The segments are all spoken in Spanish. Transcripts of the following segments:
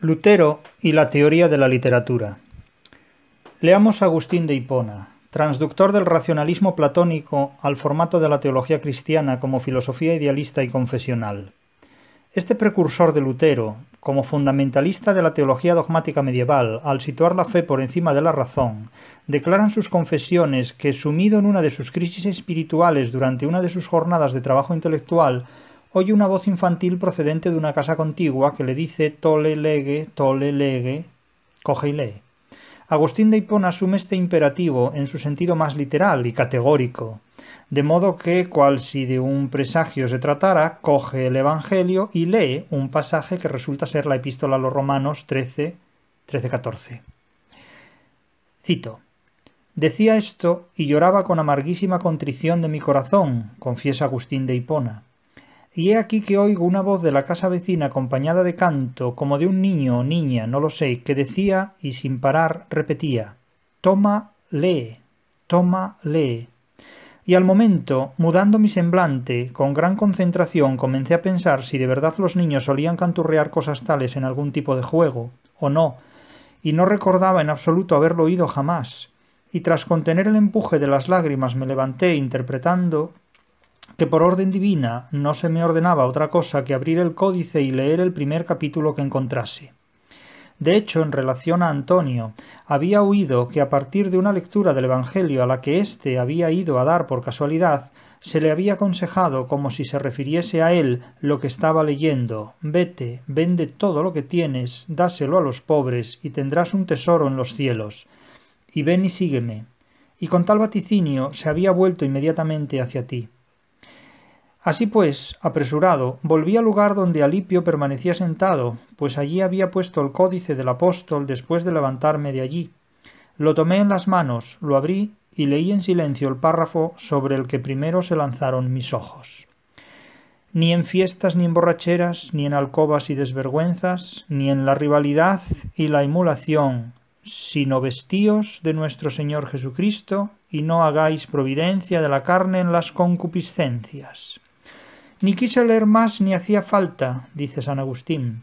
Lutero y la teoría de la literatura. Leamos a Agustín de Hipona, transductor del racionalismo platónico al formato de la teología cristiana como filosofía idealista y confesional. Este precursor de Lutero, como fundamentalista de la teología dogmática medieval, al situar la fe por encima de la razón, declaran sus confesiones que, sumido en una de sus crisis espirituales durante una de sus jornadas de trabajo intelectual, oye una voz infantil procedente de una casa contigua que le dice tole legue, tole legue, coge y lee. Agustín de Hipona asume este imperativo en su sentido más literal y categórico, de modo que, cual si de un presagio se tratara, coge el Evangelio y lee un pasaje que resulta ser la epístola a los romanos 13, 13-14. Cito. Decía esto y lloraba con amarguísima contrición de mi corazón, confiesa Agustín de Hipona. Y he aquí que oigo una voz de la casa vecina acompañada de canto, como de un niño o niña, no lo sé, que decía y sin parar repetía, Toma, lee, toma, lee. Y al momento, mudando mi semblante, con gran concentración comencé a pensar si de verdad los niños solían canturrear cosas tales en algún tipo de juego, o no, y no recordaba en absoluto haberlo oído jamás. Y tras contener el empuje de las lágrimas me levanté interpretando que por orden divina no se me ordenaba otra cosa que abrir el códice y leer el primer capítulo que encontrase. De hecho, en relación a Antonio, había oído que a partir de una lectura del Evangelio a la que éste había ido a dar por casualidad, se le había aconsejado como si se refiriese a él lo que estaba leyendo Vete, vende todo lo que tienes, dáselo a los pobres, y tendrás un tesoro en los cielos. Y ven y sígueme. Y con tal vaticinio se había vuelto inmediatamente hacia ti. Así pues, apresurado, volví al lugar donde Alipio permanecía sentado, pues allí había puesto el códice del apóstol después de levantarme de allí. Lo tomé en las manos, lo abrí y leí en silencio el párrafo sobre el que primero se lanzaron mis ojos. Ni en fiestas ni en borracheras, ni en alcobas y desvergüenzas, ni en la rivalidad y la emulación, sino vestíos de nuestro Señor Jesucristo y no hagáis providencia de la carne en las concupiscencias. Ni quise leer más ni hacía falta, dice San Agustín.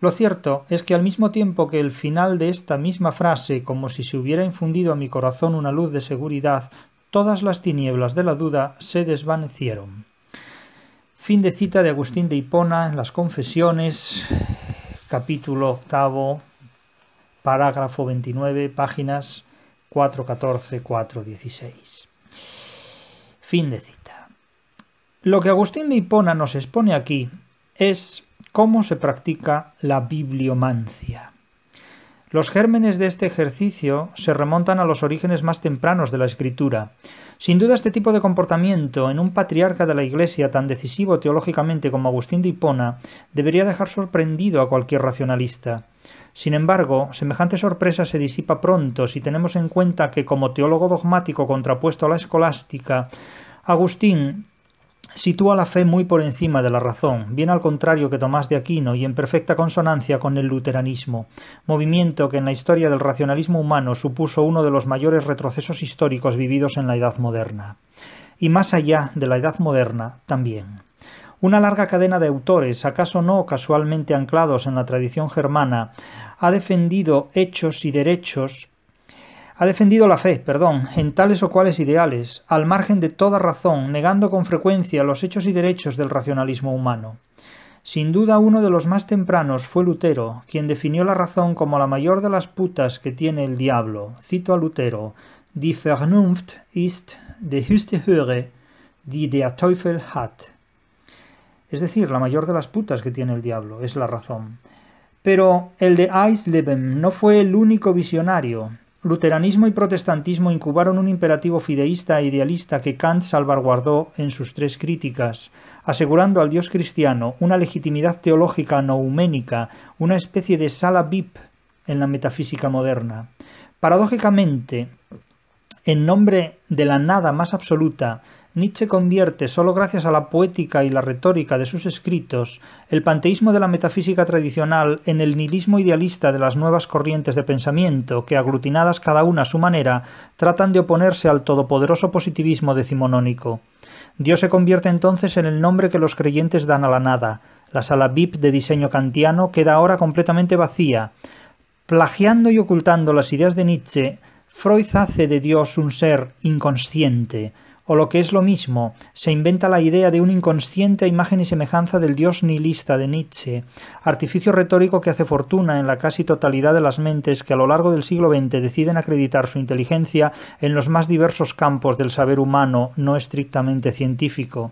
Lo cierto es que al mismo tiempo que el final de esta misma frase, como si se hubiera infundido a mi corazón una luz de seguridad, todas las tinieblas de la duda se desvanecieron. Fin de cita de Agustín de Hipona en las Confesiones, capítulo octavo, parágrafo 29, páginas 414-416. Fin de cita. Lo que Agustín de Hipona nos expone aquí es cómo se practica la bibliomancia. Los gérmenes de este ejercicio se remontan a los orígenes más tempranos de la escritura. Sin duda este tipo de comportamiento en un patriarca de la Iglesia tan decisivo teológicamente como Agustín de Hipona debería dejar sorprendido a cualquier racionalista. Sin embargo, semejante sorpresa se disipa pronto si tenemos en cuenta que como teólogo dogmático contrapuesto a la escolástica, Agustín sitúa la fe muy por encima de la razón, bien al contrario que Tomás de Aquino y en perfecta consonancia con el luteranismo, movimiento que en la historia del racionalismo humano supuso uno de los mayores retrocesos históricos vividos en la Edad Moderna. Y más allá de la Edad Moderna también. Una larga cadena de autores, acaso no casualmente anclados en la tradición germana, ha defendido hechos y derechos ha defendido la fe, perdón, en tales o cuales ideales, al margen de toda razón, negando con frecuencia los hechos y derechos del racionalismo humano. Sin duda uno de los más tempranos fue Lutero, quien definió la razón como la mayor de las putas que tiene el diablo. Cito a Lutero, Die Vernunft ist die höchste höre, die der Teufel hat. Es decir, la mayor de las putas que tiene el diablo, es la razón. Pero el de Eisleben no fue el único visionario. Luteranismo y protestantismo incubaron un imperativo fideísta e idealista que Kant salvaguardó en sus tres críticas, asegurando al Dios cristiano una legitimidad teológica nouménica, una especie de sala VIP en la metafísica moderna. Paradójicamente, en nombre de la nada más absoluta, Nietzsche convierte, solo gracias a la poética y la retórica de sus escritos, el panteísmo de la metafísica tradicional en el nihilismo idealista de las nuevas corrientes de pensamiento, que aglutinadas cada una a su manera, tratan de oponerse al todopoderoso positivismo decimonónico. Dios se convierte entonces en el nombre que los creyentes dan a la nada. La sala VIP de diseño kantiano queda ahora completamente vacía. Plagiando y ocultando las ideas de Nietzsche, Freud hace de Dios un ser inconsciente, o lo que es lo mismo, se inventa la idea de un inconsciente a imagen y semejanza del dios nihilista de Nietzsche, artificio retórico que hace fortuna en la casi totalidad de las mentes que a lo largo del siglo XX deciden acreditar su inteligencia en los más diversos campos del saber humano no estrictamente científico.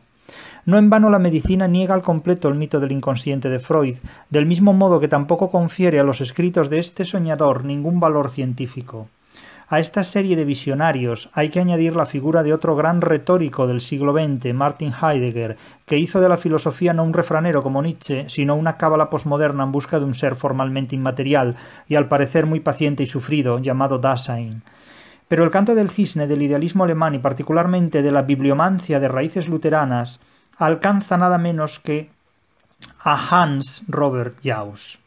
No en vano la medicina niega al completo el mito del inconsciente de Freud, del mismo modo que tampoco confiere a los escritos de este soñador ningún valor científico. A esta serie de visionarios hay que añadir la figura de otro gran retórico del siglo XX, Martin Heidegger, que hizo de la filosofía no un refranero como Nietzsche, sino una cábala posmoderna en busca de un ser formalmente inmaterial y al parecer muy paciente y sufrido, llamado Dasein. Pero el canto del cisne del idealismo alemán y particularmente de la bibliomancia de raíces luteranas alcanza nada menos que a Hans Robert Jauss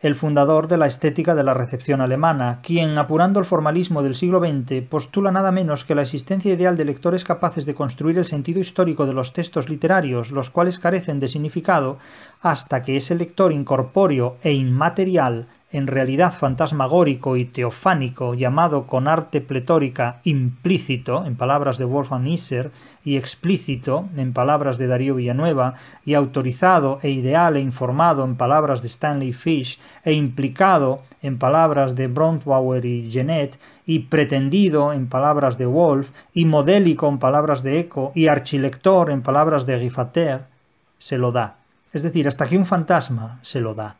el fundador de la estética de la recepción alemana, quien, apurando el formalismo del siglo XX, postula nada menos que la existencia ideal de lectores capaces de construir el sentido histórico de los textos literarios, los cuales carecen de significado, hasta que ese lector incorpóreo e inmaterial en realidad fantasmagórico y teofánico, llamado con arte pletórica implícito, en palabras de Wolfgang Iser, y explícito, en palabras de Darío Villanueva, y autorizado e ideal e informado, en palabras de Stanley Fish, e implicado, en palabras de Brontwauer y Genet, y pretendido, en palabras de Wolf, y modélico, en palabras de Eco, y archilector, en palabras de Giffater, se lo da. Es decir, hasta que un fantasma se lo da.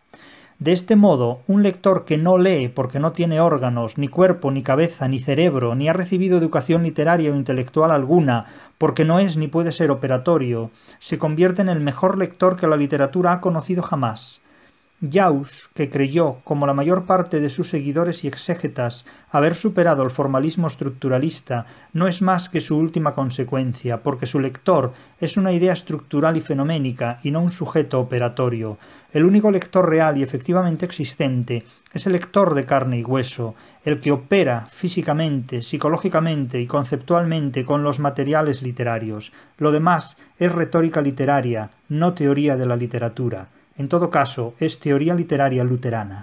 De este modo, un lector que no lee porque no tiene órganos, ni cuerpo, ni cabeza, ni cerebro, ni ha recibido educación literaria o intelectual alguna, porque no es ni puede ser operatorio, se convierte en el mejor lector que la literatura ha conocido jamás. Jaus, que creyó, como la mayor parte de sus seguidores y exégetas, haber superado el formalismo estructuralista, no es más que su última consecuencia, porque su lector es una idea estructural y fenoménica y no un sujeto operatorio. El único lector real y efectivamente existente es el lector de carne y hueso, el que opera físicamente, psicológicamente y conceptualmente con los materiales literarios. Lo demás es retórica literaria, no teoría de la literatura. En todo caso, es teoría literaria luterana.